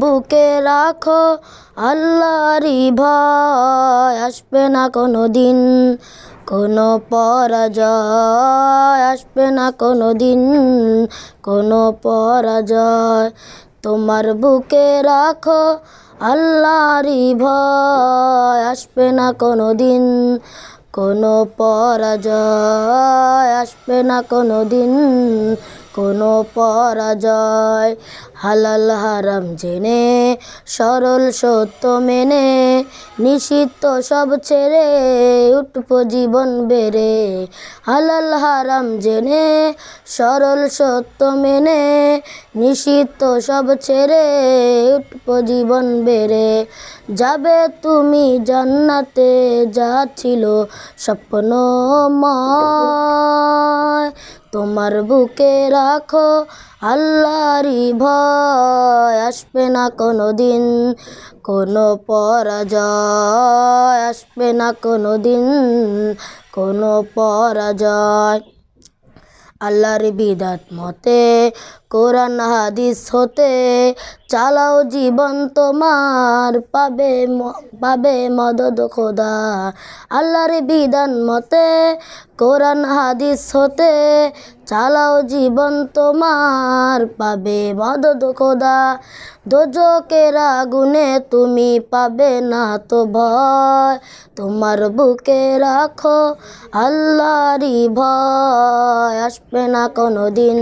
বুকে রাখো আল্লাহরই ভয় আসবে না কোনো দিন কোনো পরাজয় আসবে না কোনো দিন কোনো পরাজয় তোমার বুকে রাখো আল্লাহরই ভয় আসবে না কোনো দিন কোনো পরাজয় আসবে না কোনো দিন কোনো পরাজয় হালাল হারাম জেনে সরল সত্য মেনে নিষিদ্ধ সব ছেড়ে উঠব জীবন বেড়ে হালাল হারাম জেনে সরল সত্য মেনে নিষিদ্ধ সব ছেড়ে উঠব জীবন বেড়ে যাবে তুমি জান্নাতে যা ছিল স্বপ্ন তোমার বুকে রাখো আল্লাহরি ভয় পরাজয় আসবে না কোনো দিন কোনো পরাজয় আসবে না কোনো দিন কোনো পরাজয় আল্লাহর বিদাত মতে কোরআন হাদিস হতে চালাও জীবন তোমার পাবে পাবে মদদ খোদা আল্লাহর বিধান মতে কোরআন হাদিস হতে চালাও জীবন তোমার পাবে মদত খোদা দোজকের আগুনে তুমি পাবে না তো ভয় তোমার বুকে রাখো আল্লাহরই ভয় আসবে না কোনো দিন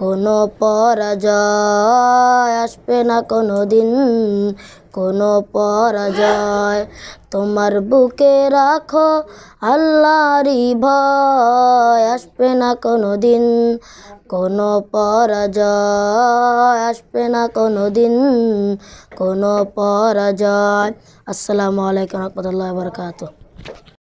কোনো পরাজয় আসবে না কোনো দিন কোনো পরাজয় তোমার বুকে রাখো আল্লাহরি ভয় আসবে না কোনো দিন কোনো পরাজয় আসবে না কোনো দিন কোনো পরাজয় আসসালামু আলাইকুম রহমতুল্লাহ বরকাত